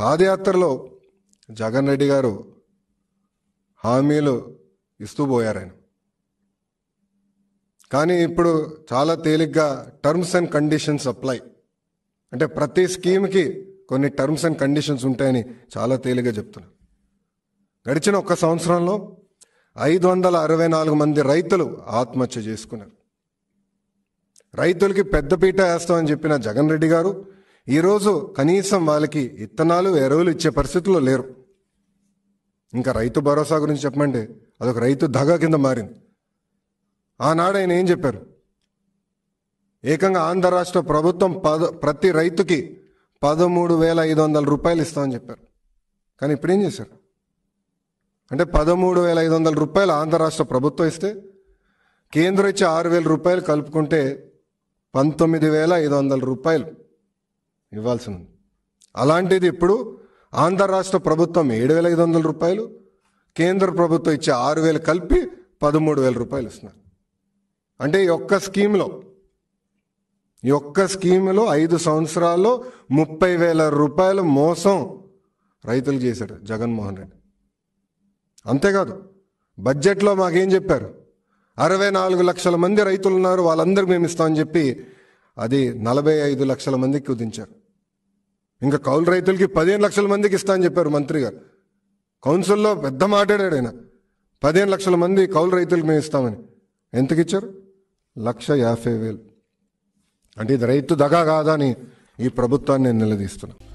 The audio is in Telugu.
పాదయాత్రలో జగన్ రెడ్డి గారు హామీలు ఇస్తూ పోయారు ఆయన కానీ ఇప్పుడు చాలా తేలిగ్గా టర్మ్స్ అండ్ కండిషన్స్ అప్లై అంటే ప్రతి స్కీమ్కి కొన్ని టర్మ్స్ అండ్ కండిషన్స్ ఉంటాయని చాలా తేలిగ్గా చెప్తున్నారు గడిచిన ఒక్క సంవత్సరంలో ఐదు వందల అరవై నాలుగు మంది రైతులు ఆత్మహత్య చేసుకున్నారు రైతులకి పెద్దపీట వేస్తామని చెప్పిన జగన్ రెడ్డి గారు ఈరోజు కనీసం వాళ్ళకి ఇత్తనాలు ఎరువులు ఇచ్చే పరిస్థితుల్లో లేరు ఇంకా రైతు భరోసా గురించి చెప్పండి అదొక రైతు దగ కింద మారింది ఆనాడు ఆయన ఏం చెప్పారు ఏకంగా ఆంధ్ర రాష్ట్ర ప్రభుత్వం పద ప్రతి రైతుకి పదమూడు వేల ఐదు వందల రూపాయలు ఇస్తామని చెప్పారు కానీ ఇప్పుడు ఏం చేశారు అంటే పదమూడు వేల ఐదు వందల రూపాయలు ఆంధ్ర రాష్ట్ర ప్రభుత్వం ఇస్తే కేంద్రం ఇచ్చే ఆరు వేల రూపాయలు కలుపుకుంటే పంతొమ్మిది వేల ఐదు వందల రూపాయలు ఇవ్వాల్సి ఉంది అలాంటిది ఇప్పుడు ఆంధ్ర రాష్ట్ర ప్రభుత్వం ఏడు వేల ఐదు వందల రూపాయలు కేంద్ర ప్రభుత్వం ఇచ్చే ఆరు వేలు కలిపి పదమూడు వేల రూపాయలు ఇస్తున్నారు అంటే ఈ ఒక్క స్కీమ్లో ఈ ఒక్క స్కీమ్లో ఐదు సంవత్సరాల్లో ముప్పై వేల రూపాయలు మోసం రైతులు చేశాడు జగన్మోహన్ రెడ్డి అంతేకాదు బడ్జెట్లో మాకేం చెప్పారు అరవై నాలుగు లక్షల మంది రైతులు ఉన్నారు వాళ్ళందరికీ మేము ఇస్తామని చెప్పి అది నలభై ఐదు లక్షల మందికి కుదించారు ఇంకా కౌలు రైతులకి పదిహేను లక్షల మందికి ఇస్తా అని చెప్పారు మంత్రి గారు కౌన్సిల్లో పెద్ద మాట్లాడాడు ఆయన పదిహేను లక్షల మంది కౌలు రైతులకు మేము ఇస్తామని ఎంతకి ఇచ్చారు లక్ష యాభై వేలు అంటే ఇది రైతు దగా కాదని ఈ ప్రభుత్వాన్ని నేను నిలదీస్తున్నాను